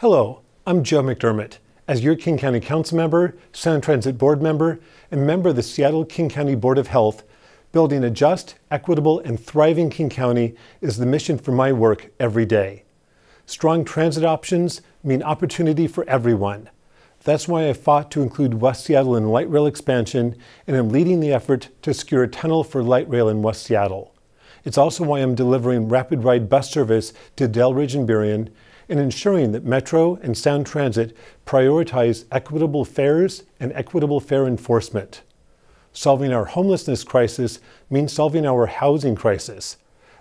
Hello, I'm Joe McDermott. As your King County Council member, Sound Transit Board member, and member of the Seattle King County Board of Health, building a just, equitable, and thriving King County is the mission for my work every day. Strong transit options mean opportunity for everyone. That's why I fought to include West Seattle in light rail expansion and am leading the effort to secure a tunnel for light rail in West Seattle. It's also why I'm delivering rapid ride bus service to Delridge and Burien in ensuring that Metro and Sound Transit prioritize equitable fares and equitable fare enforcement. Solving our homelessness crisis means solving our housing crisis.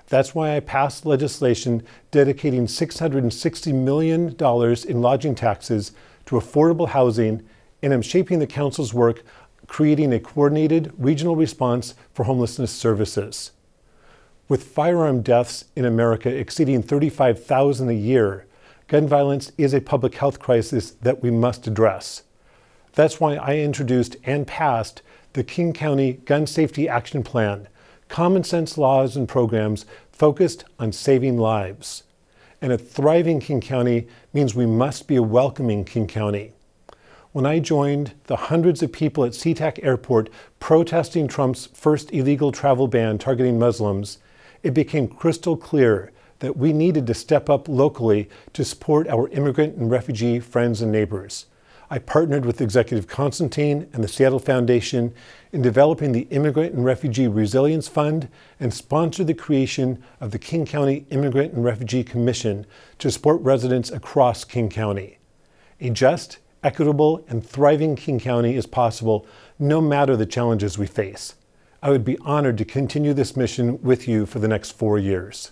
That's why I passed legislation dedicating $660 million in lodging taxes to affordable housing, and I'm shaping the Council's work creating a coordinated regional response for homelessness services. With firearm deaths in America exceeding 35,000 a year, gun violence is a public health crisis that we must address. That's why I introduced and passed the King County Gun Safety Action Plan, common sense laws and programs focused on saving lives. And a thriving King County means we must be a welcoming King County. When I joined the hundreds of people at SeaTac Airport protesting Trump's first illegal travel ban targeting Muslims, it became crystal clear that we needed to step up locally to support our immigrant and refugee friends and neighbors. I partnered with Executive Constantine and the Seattle Foundation in developing the Immigrant and Refugee Resilience Fund and sponsored the creation of the King County Immigrant and Refugee Commission to support residents across King County. A just, equitable, and thriving King County is possible no matter the challenges we face. I would be honored to continue this mission with you for the next four years.